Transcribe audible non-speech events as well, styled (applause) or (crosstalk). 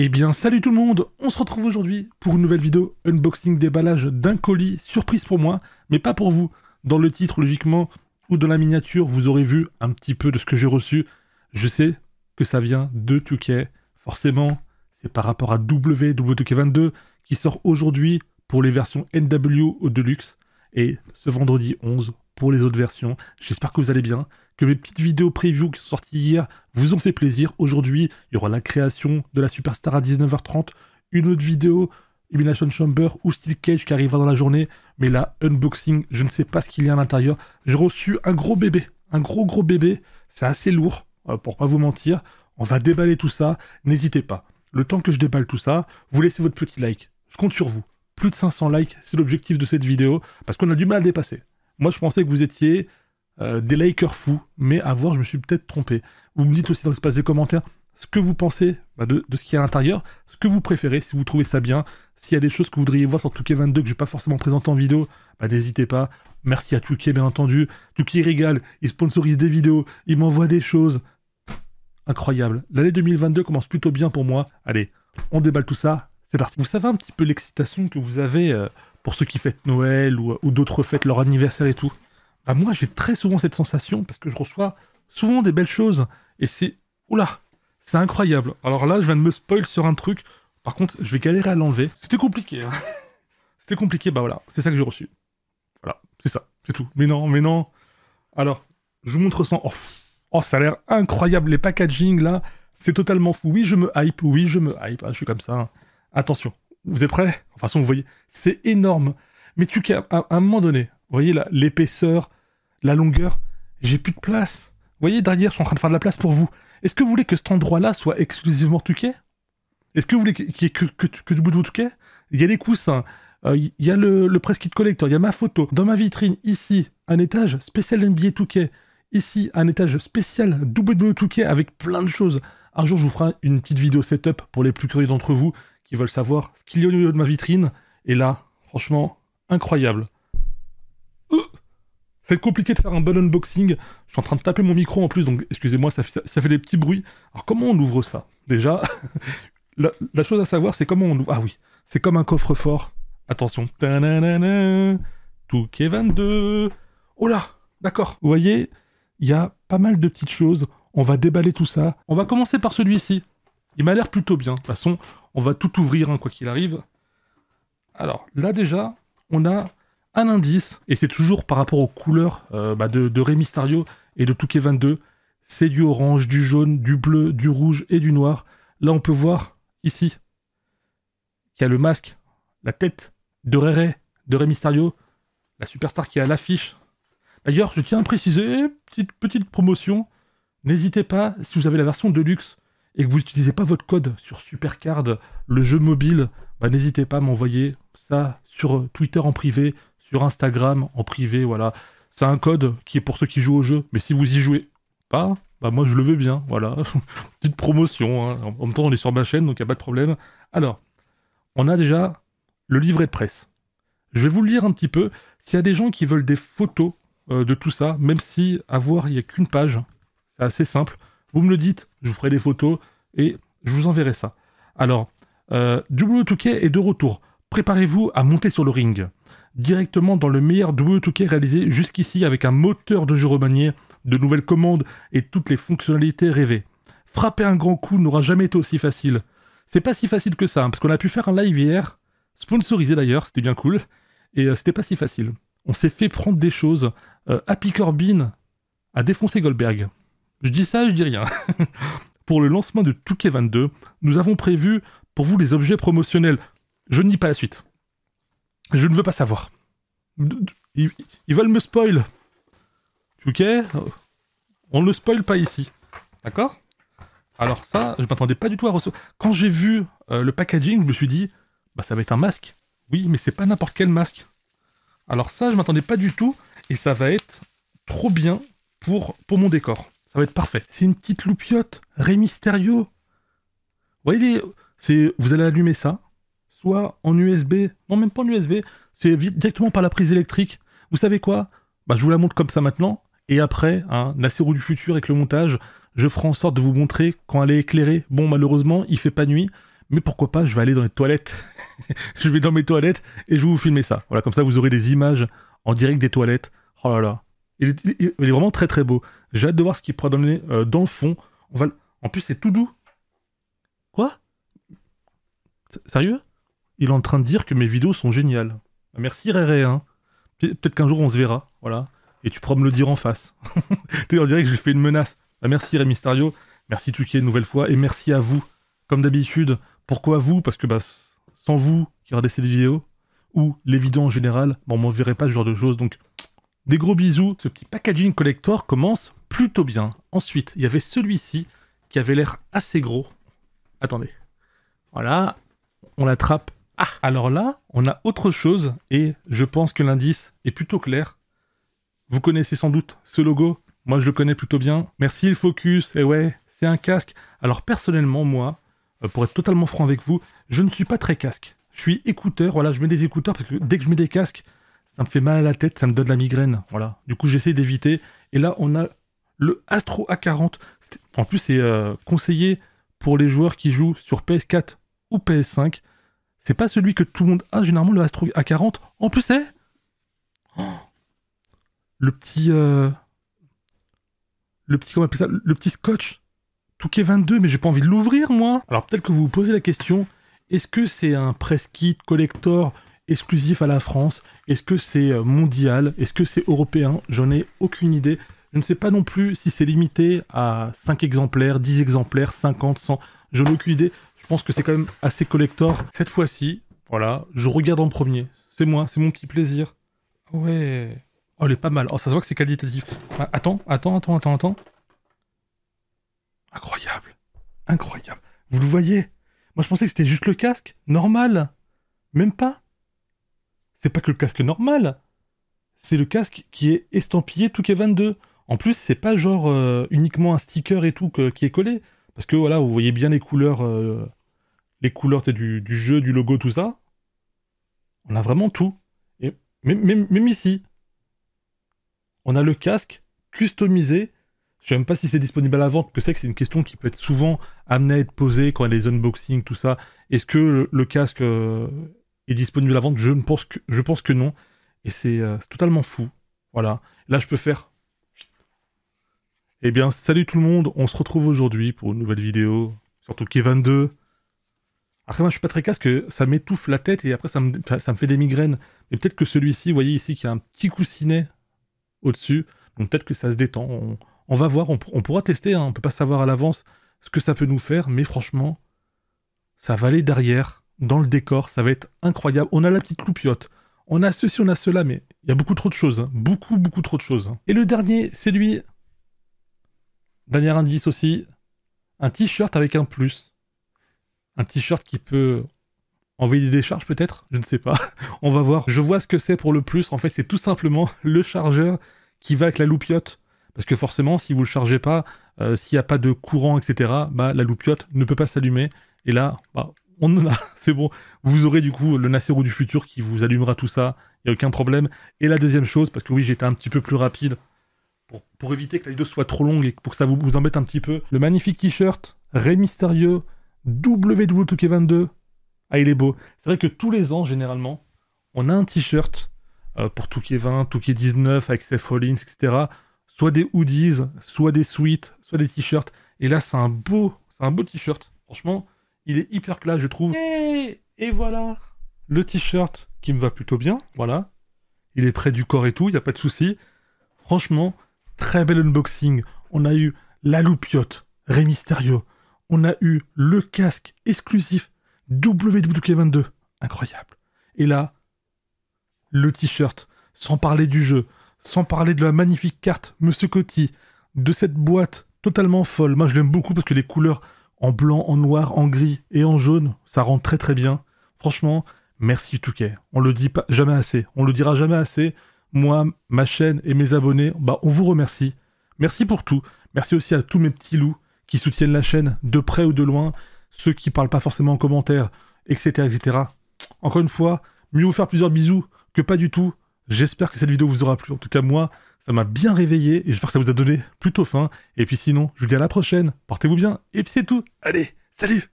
Eh bien, salut tout le monde On se retrouve aujourd'hui pour une nouvelle vidéo unboxing déballage d'un colis, surprise pour moi, mais pas pour vous. Dans le titre, logiquement, ou dans la miniature, vous aurez vu un petit peu de ce que j'ai reçu. Je sais que ça vient de 2 Forcément, c'est par rapport à W, 2 k 22 qui sort aujourd'hui pour les versions NW au Deluxe. Et ce vendredi 11, pour les autres versions. J'espère que vous allez bien, que mes petites vidéos preview qui sont sorties hier vous ont fait plaisir. Aujourd'hui, il y aura la création de la Superstar à 19h30, une autre vidéo illumination Chamber ou Steel Cage qui arrivera dans la journée. Mais la unboxing, je ne sais pas ce qu'il y a à l'intérieur. J'ai reçu un gros bébé, un gros gros bébé. C'est assez lourd, euh, pour pas vous mentir. On va déballer tout ça. N'hésitez pas. Le temps que je déballe tout ça, vous laissez votre petit like. Je compte sur vous. Plus de 500 likes, c'est l'objectif de cette vidéo, parce qu'on a du mal à dépasser. Moi, je pensais que vous étiez euh, des Lakers fous, mais à voir, je me suis peut-être trompé. Vous me dites aussi dans l'espace des commentaires ce que vous pensez bah, de, ce qu'il y a à l'intérieur, ce que vous préférez, si vous trouvez ça bien, s'il y a des choses que vous voudriez voir sur Touquet 22 que je n'ai pas forcément présenté en vidéo, bah, n'hésitez pas. Merci à Touquet, bien entendu. Touquet régale, il sponsorise des vidéos, il m'envoie des choses. Incroyable. L'année 2022 commence plutôt bien pour moi. Allez, on déballe tout ça, c'est parti. Vous savez un petit peu l'excitation que vous avez euh, pour ceux qui fêtent Noël ou, d'autres fêtes, leur anniversaire et tout. Bah moi, j'ai très souvent cette sensation parce que je reçois souvent des belles choses et c'est oula, c'est incroyable. Alors là, je viens de me spoil sur un truc. Par contre, je vais galérer à l'enlever. C'était compliqué. Hein (laughs) C'était compliqué. Bah voilà, c'est ça que j'ai reçu. Voilà, c'est ça, c'est tout. Mais non, mais non. Alors, je vous montre sans. Oh, oh, ça a l'air incroyable les packaging là. C'est totalement fou. Oui, je me hype. Oui, je me hype. Ah, je suis comme ça. Hein. Attention, vous êtes prêts De toute façon, vous voyez, c'est énorme. Mais tu à, à un moment donné, vous voyez l'épaisseur, la longueur, j'ai plus de place. Vous voyez, derrière, je suis en train de faire de la place pour vous. Est-ce que vous voulez que cet endroit-là soit exclusivement tuquet Est-ce que vous voulez qu'il y ait que, que, du bout de vous Il y a les coussins, euh, il y a le, le press kit collector, il y a ma photo. Dans ma vitrine, ici, un étage spécial NBA Touquet. Ici, un étage spécial WWE Touquet avec plein de choses. Un jour, je vous ferai une petite vidéo setup pour les plus curieux d'entre vous qui veulent savoir ce qu'il y a au niveau de ma vitrine. Et là, franchement, incroyable. C'est euh, compliqué de faire un bon unboxing. Je suis en train de taper mon micro en plus, donc excusez-moi, ça, fait des petits bruits. Alors comment on ouvre ça Déjà, (laughs) la, chose à savoir, c'est comment on ouvre. Ah oui, c'est comme un coffre-fort. Attention. Tout est 22. Oh là, d'accord. Vous voyez, il y a pas mal de petites choses. On va déballer tout ça. On va commencer par celui-ci. Il m'a l'air plutôt bien. De toute façon, on va tout ouvrir, hein, quoi qu'il arrive. Alors là déjà, on a un indice, et c'est toujours par rapport aux couleurs euh, bah, de, de Rémy et de Touquet 22. C'est du orange, du jaune, du bleu, du rouge et du noir. Là, on peut voir ici qu'il y a le masque, la tête de Ré, de Rémy Stario, la superstar qui est à l'affiche. D'ailleurs, je tiens à préciser, petite, petite promotion, n'hésitez pas, si vous avez la version de luxe, et que vous n'utilisez pas votre code sur Supercard, le jeu mobile, bah, n'hésitez pas à m'envoyer ça sur euh, Twitter en privé, sur Instagram en privé, voilà. C'est un code qui est pour ceux qui jouent au jeu, mais si vous y jouez pas, bah moi je le veux bien, voilà. (laughs) Petite promotion, hein. en même temps on est sur ma chaîne, donc il n'y a pas de problème. Alors, on a déjà le livret de presse. Je vais vous le lire un petit peu. S'il y a des gens qui veulent des photos euh, de tout ça, même si à voir il n'y a qu'une page, c'est assez simple. Vous me le dites, je vous ferai des photos et je vous enverrai ça. Alors, euh, W2K est de retour. Préparez-vous à monter sur le ring. Directement dans le meilleur W2K réalisé jusqu'ici avec un moteur de jeu remanié, de nouvelles commandes et toutes les fonctionnalités rêvées. Frapper un grand coup n'aura jamais été aussi facile. C'est pas si facile que ça, hein, parce qu'on a pu faire un live hier, sponsorisé d'ailleurs, c'était bien cool, et euh, c'était pas si facile. On s'est fait prendre des choses. Euh, Happy Corbin a défoncé Goldberg. Je dis ça, je dis rien. (laughs) pour le lancement de Touquet 22, nous avons prévu pour vous les objets promotionnels. Je ne dis pas la suite. Je ne veux pas savoir. Ils, veulent me spoil. Touquet, euh, on ne le spoil pas ici. D'accord Alors ça, je m'attendais pas du tout à recevoir. Quand j'ai vu euh, le packaging, je me suis dit, bah ça va être un masque. Oui, mais c'est pas n'importe quel masque. Alors ça, je m'attendais pas du tout, et ça va être trop bien pour, pour mon décor être parfait. C'est une petite loupiote. Ré Vous voyez, c'est, vous allez allumer ça, soit en USB, non même pas en USB, c'est directement par la prise électrique. Vous savez quoi bah, Je vous la montre comme ça maintenant, et après, hein, roue du futur avec le montage, je ferai en sorte de vous montrer quand elle est éclairée. Bon, malheureusement, il fait pas nuit, mais pourquoi pas, je vais aller dans les toilettes. (laughs) je vais dans mes toilettes et je vais vous filmer ça. Voilà, comme ça, vous aurez des images en direct des toilettes. Oh là là, il est, vraiment très très beau. J'ai hâte de voir ce qu'il pourra donner euh, dans le fond. On va, en plus, c'est tout doux. Quoi Sérieux Il est en train de dire que mes vidéos sont géniales. Merci Réré. Hein. Peut-être qu'un jour on se verra. Voilà. Et tu pourras me le dire en face. (laughs) on dirait que je lui fais une menace. Bah, merci Ré Mysterio. Merci Tuki une nouvelle fois. Et merci à vous. Comme d'habitude. Pourquoi vous Parce que bah, sans vous qui regardez cette vidéo, ou les vidéos en général, bon, on ne verrait pas ce genre de choses. Donc, des gros bisous, ce petit packaging collector commence plutôt bien. Ensuite, il y avait celui-ci qui avait l'air assez gros. Attendez. Voilà, on l'attrape. Ah Alors là, on a autre chose et je pense que l'indice est plutôt clair. Vous connaissez sans doute ce logo. Moi, je le connais plutôt bien. Merci le focus. Et eh ouais, c'est un casque. Alors personnellement, moi, euh, pour être totalement franc avec vous, je ne suis pas très casque. Je suis écouteur. Voilà, je mets des écouteurs parce que dès que je mets des casques, ça me fait mal à la tête, ça me donne la migraine. Voilà. Du coup, j'essaie d'éviter. Et là, on a le Astro A40. En plus, c'est euh, conseillé pour les joueurs qui jouent sur PS4 ou PS5. C'est pas celui que tout le monde a. Généralement, le Astro A40. En plus, c'est (gasps) le petit, euh, le petit, comment appeler ça Le petit scotch. Touquet 22, mais j'ai pas envie de l'ouvrir, moi. Alors peut-être que vous vous posez la question est-ce que c'est un press kit collector exclusif à la France Est-ce que c'est mondial Est-ce que c'est européen J'en ai aucune idée. Je ne sais pas non plus si c'est limité à 5 exemplaires, 10 exemplaires, 50, 100. Je ai aucune idée. Je pense que c'est quand même assez collector. Cette fois-ci, voilà, je regarde en premier. C'est moi, c'est mon petit plaisir. Ouais. Oh, elle est pas mal. Oh, ça se voit que c'est qualitatif. Attends, attends, attends, attends, attends. Incroyable. Incroyable. Vous le voyez Moi, je pensais que c'était juste le casque. Normal. Même pas c'est pas que le casque normal, c'est le casque qui est estampillé tout 22. En plus, c'est pas genre euh, uniquement un sticker et tout qui est collé, parce que voilà, vous voyez bien les couleurs, euh, les couleurs du, du, jeu, du logo, tout ça. On a vraiment tout. Et même, ici, on a le casque customisé. Je sais même pas si c'est disponible à la vente, que c'est que c'est une question qui peut être souvent amenée à être posée quand il y a les unboxings, tout ça. Est-ce que le, casque euh, est disponible à vente. Je, pense, que, je pense que non. Et euh, c'est totalement fou. Voilà. Là, je peux faire. Eh bien, salut tout le monde. On se retrouve aujourd'hui pour une nouvelle vidéo. Surtout qui est 22. Après, moi, je suis pas très casse que ça m'étouffe la tête et après, ça me, fait des migraines. Mais peut-être que celui-ci, vous voyez ici, y a un petit coussinet au-dessus. Donc peut-être que ça se détend. On, va voir. On, pourra tester. Hein. On peut pas savoir à l'avance ce que ça peut nous faire. Mais franchement, ça va aller derrière dans le décor, ça va être incroyable. On a la petite loupiote, on a ceci, on a cela, mais il y a beaucoup trop de choses. Hein. Beaucoup, beaucoup trop de choses. Hein. Et le dernier, c'est lui. Dernier indice aussi, un t-shirt avec un plus. Un t-shirt qui peut envoyer des décharges peut-être Je ne sais pas. (laughs) on va voir. Je vois ce que c'est pour le plus. En fait, c'est tout simplement (laughs) le chargeur qui va avec la loupiote. Parce que forcément, si vous ne le chargez pas, euh, s'il n'y a pas de courant, etc., bah, la loupiote ne peut pas s'allumer. Et là, bah, on a, (laughs) c'est bon. Vous aurez du coup le Nacero du futur qui vous allumera tout ça, il n'y a aucun problème. Et la deuxième chose, parce que oui, j'étais un petit peu plus rapide, pour, éviter que la vidéo soit trop longue et pour que ça vous, embête un petit peu, le magnifique t-shirt Ré Mystérieux WW2K22. Ah, il est beau. C'est vrai que tous les ans, généralement, on a un t-shirt euh, pour Touquet 20, Touquet 19, avec Seth Rollins, etc. Soit des hoodies, soit des suites, soit des t-shirts. Et là, c'est un beau, c'est un beau t-shirt. Franchement, il est hyper classe, je trouve. Et, voilà. Le t-shirt qui me va plutôt bien, voilà. Il est près du corps et tout, il n'y a pas de souci. Franchement, très bel unboxing. On a eu la loupiote, Ré Mysterio. On a eu le casque exclusif WW22. E Incroyable. Et là, le t-shirt, sans parler du jeu, sans parler de la magnifique carte Monsieur Coty, de cette boîte totalement folle. Moi, je l'aime beaucoup parce que les couleurs en blanc, en noir, en gris et en jaune. Ça rend très très bien. Franchement, merci Touquet. On le dit pas, jamais assez. On le dira jamais assez. Moi, ma chaîne et mes abonnés, bah, on vous remercie. Merci pour tout. Merci aussi à tous mes petits loups qui soutiennent la chaîne de près ou de loin, ceux qui parlent pas forcément en commentaire, etc., etc. Encore une fois, mieux vous faire plusieurs bisous que pas du tout. J'espère que cette vidéo vous aura plu. En tout cas, moi, ça m'a bien réveillé et j'espère que ça vous a donné plutôt faim. Et puis sinon, je vous dis à la prochaine. Portez-vous bien. Et puis c'est tout. Allez, salut